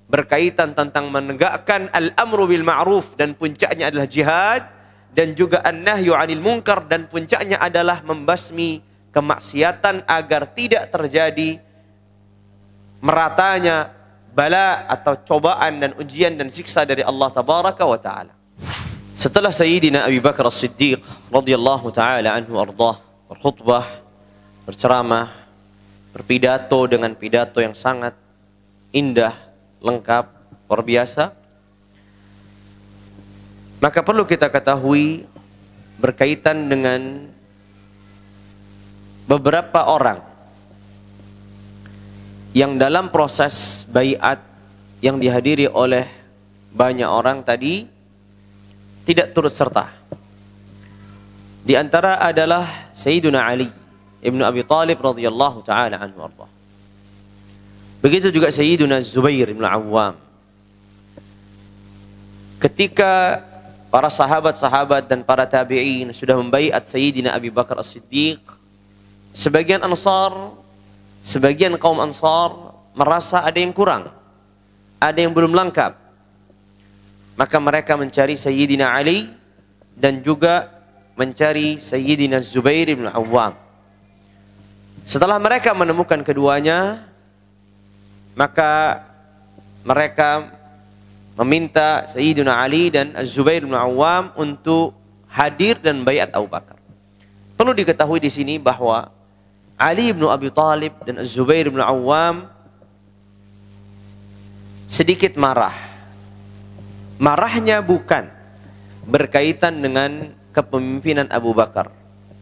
Berkaitan tentang menegakkan al-amru bil ma'ruf dan puncaknya adalah jihad dan juga an-nahyu 'anil munkar dan puncaknya adalah membasmi kemaksiatan agar tidak terjadi meratanya bala atau cobaan dan ujian dan siksa dari Allah tabaraka wa taala. Setelah Sayyidina Abu Bakar As-Siddiq radhiyallahu taala anhu ardhah berkhutbah, berceramah, berpidato dengan pidato yang sangat indah, lengkap, luar biasa. Maka perlu kita ketahui berkaitan dengan beberapa orang yang dalam proses bayat yang dihadiri oleh banyak orang tadi tidak turut serta. Di antara adalah Sayyiduna Ali Ibnu Abi Talib radhiyallahu taala anhu arba Begitu juga Sayyiduna Zubair Ibnu Awam. Ketika para sahabat-sahabat dan para tabi'in sudah membaiat Sayyidina Abi Bakar As-Siddiq, sebagian Ansar, sebagian kaum Ansar merasa ada yang kurang, ada yang belum lengkap maka mereka mencari Sayyidina Ali dan juga mencari Sayyidina Zubair bin Awam. Setelah mereka menemukan keduanya, maka mereka meminta Sayyidina Ali dan Az-Zubair bin Awam untuk hadir dan bayat Abu Bakar. Perlu diketahui di sini bahwa Ali bin Abi Talib dan Az-Zubair bin Awam sedikit marah Marahnya bukan berkaitan dengan kepemimpinan Abu Bakar,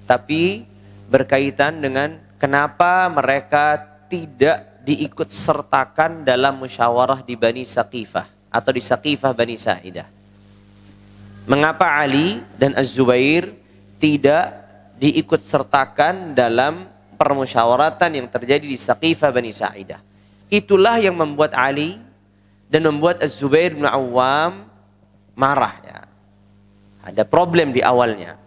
tapi berkaitan dengan kenapa mereka tidak diikut sertakan dalam musyawarah di Bani Saqifah atau di Saqifah Bani Sa'idah. Mengapa Ali dan Az-Zubair tidak diikut sertakan dalam permusyawaratan yang terjadi di Saqifah Bani Sa'idah. Itulah yang membuat Ali dan membuat Az-Zubair bin Awam marah ya. Ada problem di awalnya.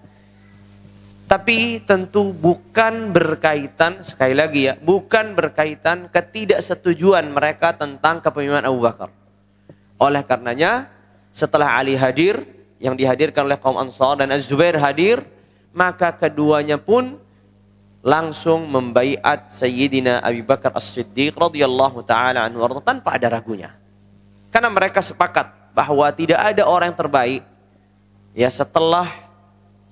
Tapi tentu bukan berkaitan sekali lagi ya, bukan berkaitan ketidaksetujuan mereka tentang kepemimpinan Abu Bakar. Oleh karenanya setelah Ali hadir yang dihadirkan oleh kaum Ansar dan Az-Zubair hadir, maka keduanya pun langsung membaiat Sayyidina Abu Bakar As-Siddiq radhiyallahu taala anhu tanpa ada ragunya. Karena mereka sepakat bahwa tidak ada orang yang terbaik ya setelah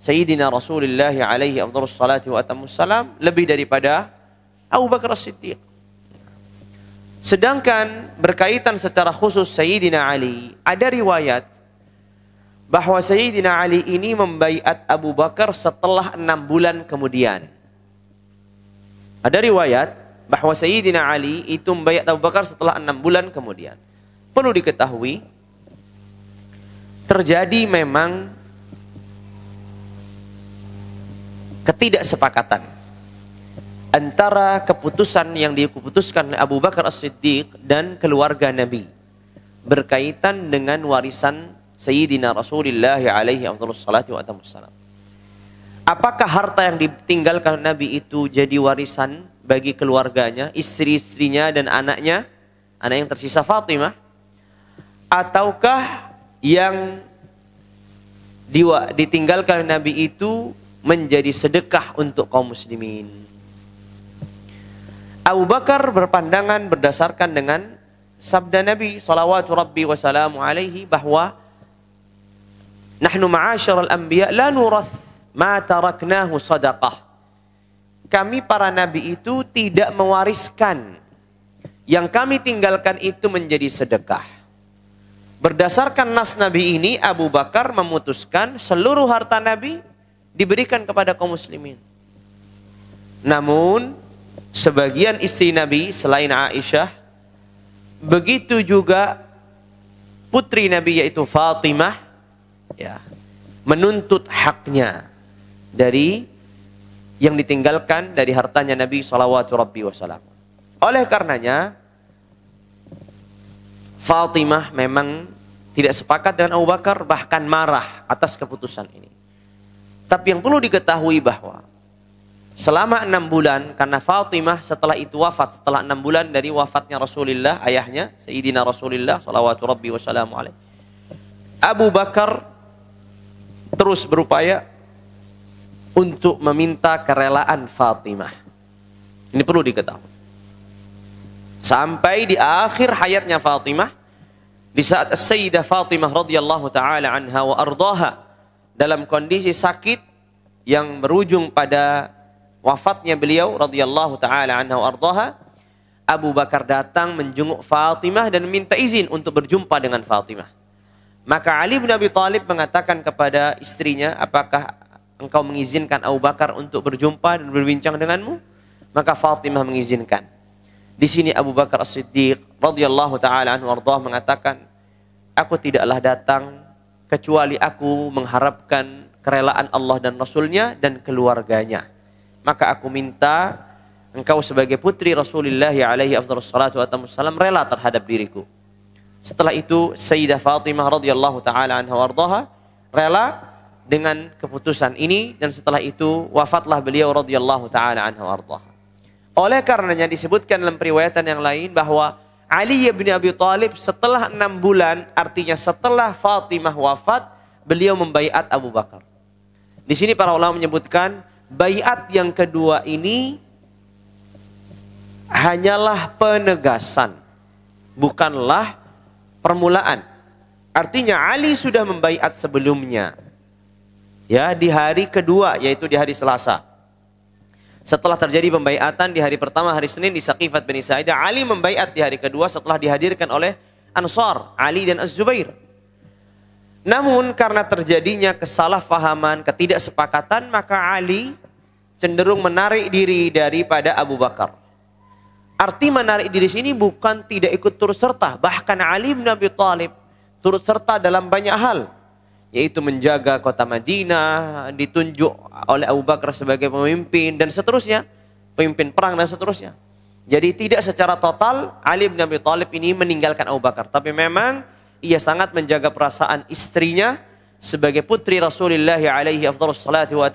Sayyidina Rasulullah alaihi afdhalus wa lebih daripada Abu Bakar siddiq Sedangkan berkaitan secara khusus Sayyidina Ali, ada riwayat bahwa Sayyidina Ali ini membaiat Abu Bakar setelah enam bulan kemudian. Ada riwayat bahwa Sayyidina Ali itu membaiat Abu Bakar setelah enam bulan kemudian perlu diketahui terjadi memang ketidaksepakatan antara keputusan yang diputuskan Abu Bakar As-Siddiq dan keluarga Nabi berkaitan dengan warisan Sayyidina Rasulullah alaihi Wasallam. wassalam. Apakah harta yang ditinggalkan Nabi itu jadi warisan bagi keluarganya, istri-istrinya dan anaknya? Anak yang tersisa Fatimah ataukah yang diwa, ditinggalkan Nabi itu menjadi sedekah untuk kaum muslimin. Abu Bakar berpandangan berdasarkan dengan sabda Nabi salawatu rabbi wa salamu alaihi bahwa nahnu ma'asyar al-anbiya la nurath ma taraknahu sadaqah. Kami para nabi itu tidak mewariskan yang kami tinggalkan itu menjadi sedekah. Berdasarkan nas Nabi ini, Abu Bakar memutuskan seluruh harta Nabi diberikan kepada kaum muslimin. Namun, sebagian istri Nabi selain Aisyah, begitu juga putri Nabi yaitu Fatimah, ya, menuntut haknya dari yang ditinggalkan dari hartanya Nabi Sallallahu Alaihi Wasallam. Oleh karenanya, Fatimah memang tidak sepakat dengan Abu Bakar bahkan marah atas keputusan ini. Tapi yang perlu diketahui bahwa selama enam bulan karena Fatimah setelah itu wafat setelah enam bulan dari wafatnya Rasulullah ayahnya Sayyidina Rasulullah Shallallahu rabbi Wasallam, Abu Bakar terus berupaya untuk meminta kerelaan Fatimah ini perlu diketahui Sampai di akhir hayatnya Fatimah di saat Sayyidah Fatimah radhiyallahu taala anha wa ardhaha dalam kondisi sakit yang berujung pada wafatnya beliau radhiyallahu taala anha wa ardhaha Abu Bakar datang menjenguk Fatimah dan minta izin untuk berjumpa dengan Fatimah. Maka Ali bin Abi Thalib mengatakan kepada istrinya, "Apakah engkau mengizinkan Abu Bakar untuk berjumpa dan berbincang denganmu?" Maka Fatimah mengizinkan. Di sini Abu Bakar As-Siddiq radhiyallahu taala anhu ardhah mengatakan, "Aku tidaklah datang kecuali aku mengharapkan kerelaan Allah dan Rasulnya dan keluarganya. Maka aku minta engkau sebagai putri Rasulullah alaihi afdhalussalatu salatu wassalam rela terhadap diriku. Setelah itu Sayyidah Fatimah radhiyallahu taala anha wardaha rela dengan keputusan ini dan setelah itu wafatlah beliau radhiyallahu taala anha wardaha. Oleh karenanya disebutkan dalam periwayatan yang lain bahwa Ali bin Abi Thalib setelah enam bulan, artinya setelah Fatimah wafat, beliau membaiat Abu Bakar. Di sini para ulama menyebutkan baiat yang kedua ini hanyalah penegasan, bukanlah permulaan. Artinya Ali sudah membaiat sebelumnya. Ya, di hari kedua yaitu di hari Selasa. Setelah terjadi pembaiatan di hari pertama hari Senin di Saqifat bin Sa'idah, Ali membaiat di hari kedua setelah dihadirkan oleh Ansar, Ali dan Az-Zubair. Namun karena terjadinya kesalahpahaman, ketidaksepakatan, maka Ali cenderung menarik diri daripada Abu Bakar. Arti menarik diri sini bukan tidak ikut turut serta, bahkan Ali bin Abi Thalib turut serta dalam banyak hal yaitu menjaga kota Madinah, ditunjuk oleh Abu Bakar sebagai pemimpin dan seterusnya, pemimpin perang dan seterusnya. Jadi tidak secara total Ali bin Abi Thalib ini meninggalkan Abu Bakar, tapi memang ia sangat menjaga perasaan istrinya sebagai putri Rasulullah alaihi afdhalus salatu wa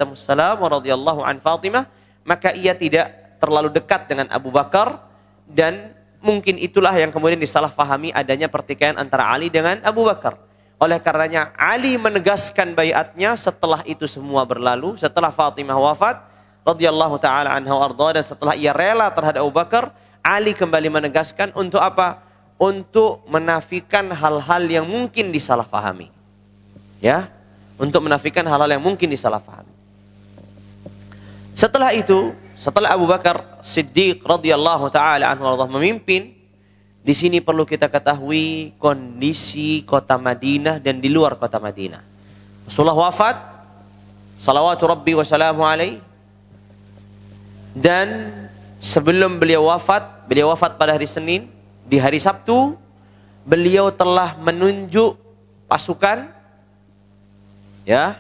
wa radhiyallahu an Fatimah, maka ia tidak terlalu dekat dengan Abu Bakar dan mungkin itulah yang kemudian disalahfahami adanya pertikaian antara Ali dengan Abu Bakar oleh karenanya Ali menegaskan bayatnya setelah itu semua berlalu, setelah Fatimah wafat radhiyallahu taala anha arda dan setelah ia rela terhadap Abu Bakar, Ali kembali menegaskan untuk apa? Untuk menafikan hal-hal yang mungkin disalahfahami. Ya, untuk menafikan hal-hal yang mungkin disalahfahami. Setelah itu, setelah Abu Bakar Siddiq radhiyallahu taala anhu memimpin, di sini perlu kita ketahui kondisi kota Madinah dan di luar kota Madinah. Rasulullah wafat, salawatu Rabbi wa salamu alaih. Dan sebelum beliau wafat, beliau wafat pada hari Senin, di hari Sabtu, beliau telah menunjuk pasukan, ya,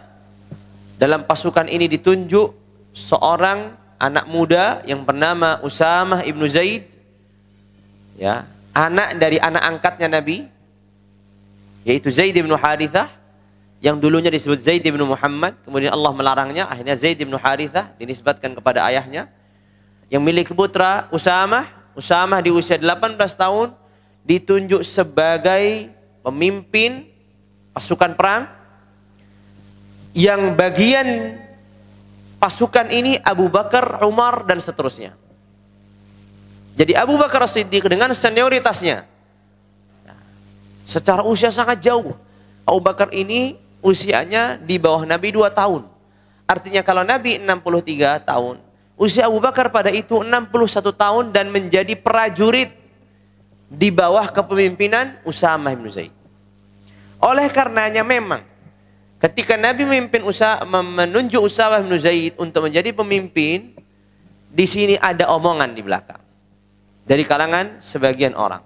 dalam pasukan ini ditunjuk seorang anak muda yang bernama Usamah ibnu Zaid, ya, anak dari anak angkatnya Nabi yaitu Zaid bin Harithah yang dulunya disebut Zaid bin Muhammad kemudian Allah melarangnya akhirnya Zaid bin Harithah dinisbatkan kepada ayahnya yang milik putra Usamah Usamah di usia 18 tahun ditunjuk sebagai pemimpin pasukan perang yang bagian pasukan ini Abu Bakar, Umar dan seterusnya. Jadi Abu Bakar Siddiq dengan senioritasnya secara usia sangat jauh. Abu Bakar ini usianya di bawah Nabi 2 tahun. Artinya kalau Nabi 63 tahun, usia Abu Bakar pada itu 61 tahun dan menjadi prajurit di bawah kepemimpinan Usama bin Zaid. Oleh karenanya memang ketika Nabi memimpin Usama menunjuk Usama bin Zaid untuk menjadi pemimpin, di sini ada omongan di belakang dari kalangan sebagian orang.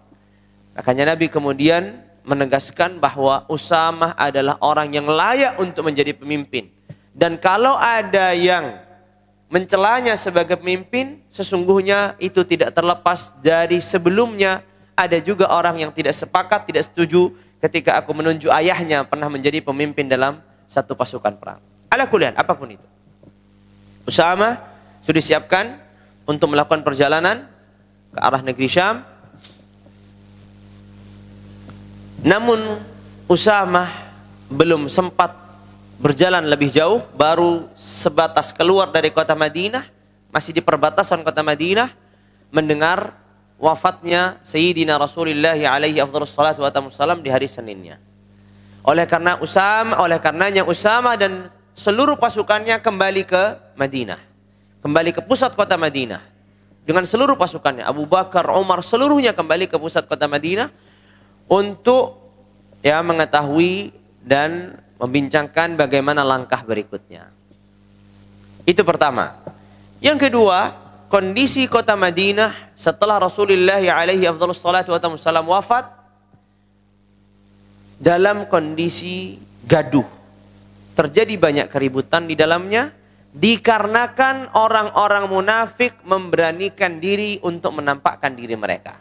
Makanya Nabi kemudian menegaskan bahwa Usamah adalah orang yang layak untuk menjadi pemimpin. Dan kalau ada yang mencelanya sebagai pemimpin, sesungguhnya itu tidak terlepas dari sebelumnya ada juga orang yang tidak sepakat, tidak setuju ketika aku menunjuk ayahnya pernah menjadi pemimpin dalam satu pasukan perang. Ala kuliah, apapun itu. Usama sudah disiapkan untuk melakukan perjalanan ke arah negeri Syam. Namun Usamah belum sempat berjalan lebih jauh, baru sebatas keluar dari kota Madinah, masih di perbatasan kota Madinah, mendengar wafatnya Sayyidina Rasulullah alaihi afdhalussalatu salatu wa di hari Seninnya. Oleh karena Usam, oleh karenanya Usama dan seluruh pasukannya kembali ke Madinah. Kembali ke pusat kota Madinah dengan seluruh pasukannya Abu Bakar, Umar seluruhnya kembali ke pusat kota Madinah untuk ya mengetahui dan membincangkan bagaimana langkah berikutnya. Itu pertama. Yang kedua, kondisi kota Madinah setelah Rasulullah alaihi afdhalus salatu wasallam wafat dalam kondisi gaduh. Terjadi banyak keributan di dalamnya Dikarenakan orang-orang munafik memberanikan diri untuk menampakkan diri mereka.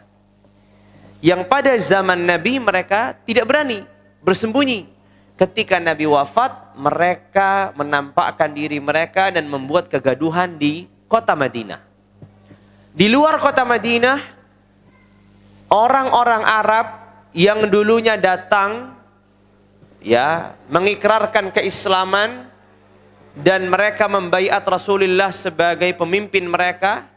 Yang pada zaman Nabi mereka tidak berani bersembunyi. Ketika Nabi wafat, mereka menampakkan diri mereka dan membuat kegaduhan di kota Madinah. Di luar kota Madinah, orang-orang Arab yang dulunya datang ya mengikrarkan keislaman dan mereka membaiat Rasulullah sebagai pemimpin mereka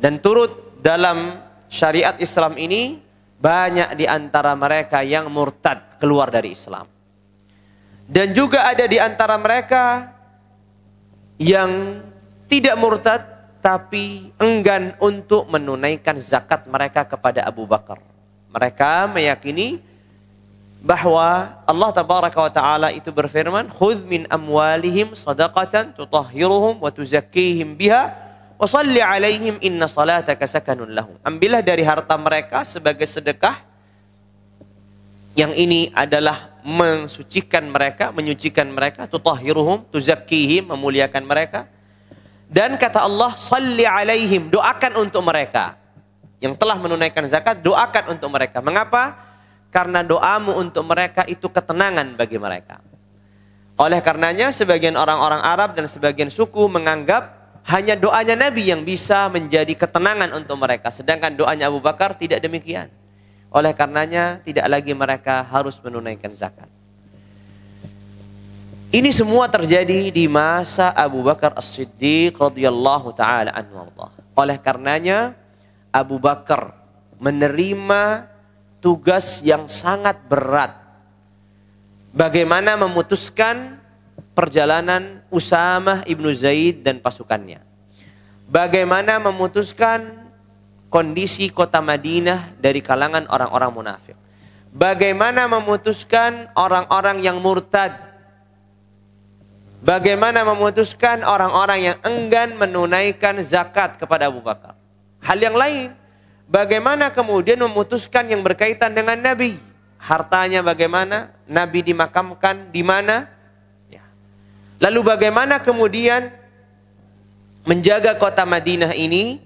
dan turut dalam syariat Islam ini banyak di antara mereka yang murtad keluar dari Islam. Dan juga ada di antara mereka yang tidak murtad tapi enggan untuk menunaikan zakat mereka kepada Abu Bakar. Mereka meyakini bahwa Allah tabaraka wa taala itu berfirman khudz min amwalihim sadaqatan tutahhiruhum wa tuzakkihim biha wa salli alaihim inna salataka sakanun lahum ambillah dari harta mereka sebagai sedekah yang ini adalah mensucikan mereka menyucikan mereka tutahhiruhum tuzakkihim memuliakan mereka dan kata Allah salli alaihim doakan untuk mereka yang telah menunaikan zakat doakan untuk mereka mengapa karena doamu untuk mereka itu ketenangan bagi mereka. Oleh karenanya sebagian orang-orang Arab dan sebagian suku menganggap hanya doanya Nabi yang bisa menjadi ketenangan untuk mereka. Sedangkan doanya Abu Bakar tidak demikian. Oleh karenanya tidak lagi mereka harus menunaikan zakat. Ini semua terjadi di masa Abu Bakar As-Siddiq radhiyallahu taala anhu. Oleh karenanya Abu Bakar menerima tugas yang sangat berat. Bagaimana memutuskan perjalanan Usamah ibnu Zaid dan pasukannya. Bagaimana memutuskan kondisi kota Madinah dari kalangan orang-orang munafik. Bagaimana memutuskan orang-orang yang murtad. Bagaimana memutuskan orang-orang yang enggan menunaikan zakat kepada Abu Bakar. Hal yang lain Bagaimana kemudian memutuskan yang berkaitan dengan Nabi? Hartanya bagaimana? Nabi dimakamkan di mana? Ya. Lalu bagaimana kemudian menjaga kota Madinah ini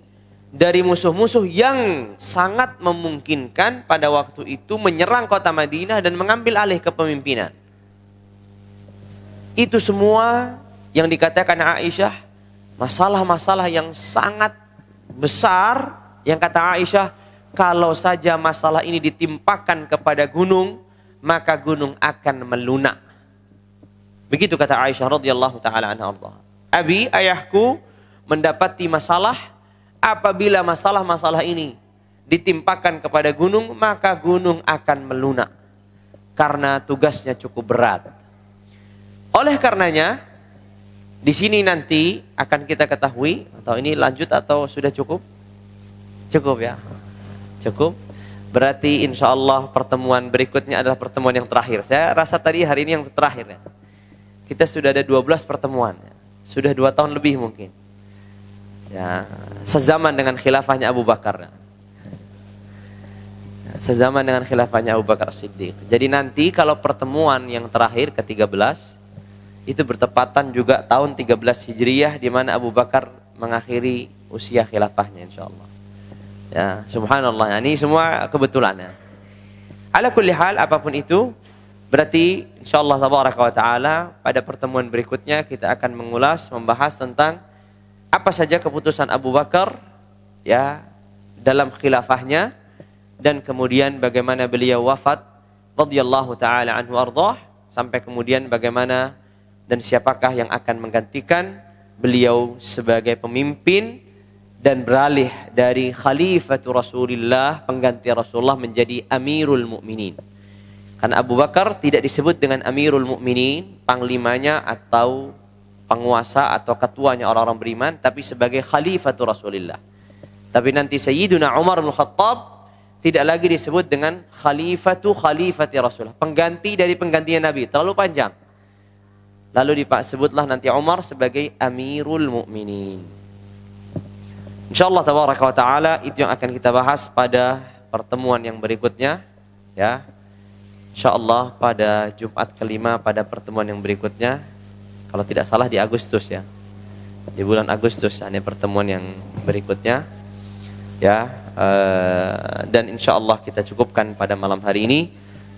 dari musuh-musuh yang sangat memungkinkan pada waktu itu menyerang kota Madinah dan mengambil alih kepemimpinan. Itu semua yang dikatakan Aisyah masalah-masalah yang sangat besar yang kata Aisyah, kalau saja masalah ini ditimpakan kepada gunung, maka gunung akan melunak. Begitu kata Aisyah radhiyallahu taala anha Abi ayahku mendapati masalah apabila masalah-masalah ini ditimpakan kepada gunung maka gunung akan melunak karena tugasnya cukup berat. Oleh karenanya di sini nanti akan kita ketahui atau ini lanjut atau sudah cukup? Cukup ya? Cukup. Berarti insya Allah pertemuan berikutnya adalah pertemuan yang terakhir. Saya rasa tadi hari ini yang terakhir ya. Kita sudah ada 12 pertemuan. Sudah dua tahun lebih mungkin. Ya, sezaman dengan khilafahnya Abu Bakar. Ya. Sezaman dengan khilafahnya Abu Bakar Siddiq. Jadi nanti kalau pertemuan yang terakhir ke-13 itu bertepatan juga tahun 13 Hijriyah di mana Abu Bakar mengakhiri usia khilafahnya insya Allah. Ya, subhanallah. Ya, ini semua kebetulan ya. Ala kulli hal apapun itu berarti insyaallah tabaraka wa taala pada pertemuan berikutnya kita akan mengulas membahas tentang apa saja keputusan Abu Bakar ya dalam khilafahnya dan kemudian bagaimana beliau wafat radhiyallahu taala anhu ardhah sampai kemudian bagaimana dan siapakah yang akan menggantikan beliau sebagai pemimpin dan beralih dari khalifatul Rasulullah pengganti Rasulullah menjadi Amirul Mukminin. Karena Abu Bakar tidak disebut dengan Amirul Mukminin, panglimanya atau penguasa atau ketuanya orang-orang beriman, tapi sebagai khalifatul Rasulullah. Tapi nanti Sayyiduna Umar bin Khattab tidak lagi disebut dengan khalifatu khalifati Rasulullah, pengganti dari penggantinya Nabi, terlalu panjang. Lalu disebutlah nanti Umar sebagai Amirul Mukminin. Insyaallah tabaraka wa taala itu yang akan kita bahas pada pertemuan yang berikutnya ya. Insyaallah pada Jumat kelima pada pertemuan yang berikutnya kalau tidak salah di Agustus ya. Di bulan Agustus ini pertemuan yang berikutnya ya. E, dan insyaallah kita cukupkan pada malam hari ini.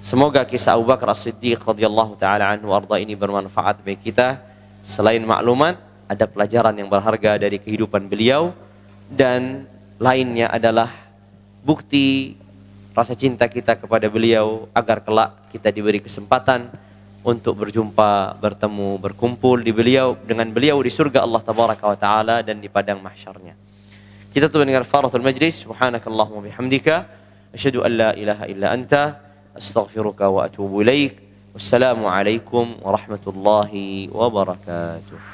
Semoga kisah Abu Bakar As-Siddiq radhiyallahu taala anhu arda ini bermanfaat bagi kita. Selain maklumat, ada pelajaran yang berharga dari kehidupan beliau dan lainnya adalah bukti rasa cinta kita kepada beliau agar kelak kita diberi kesempatan untuk berjumpa, bertemu, berkumpul di beliau dengan beliau di surga Allah tabaraka wa taala dan di padang mahsyarnya. Kita tutup dengan kafaratul majlis. Subhanakallahumma bihamdika asyhadu an la ilaha illa anta astaghfiruka wa atubu ilaik. Wassalamu alaikum warahmatullahi wabarakatuh.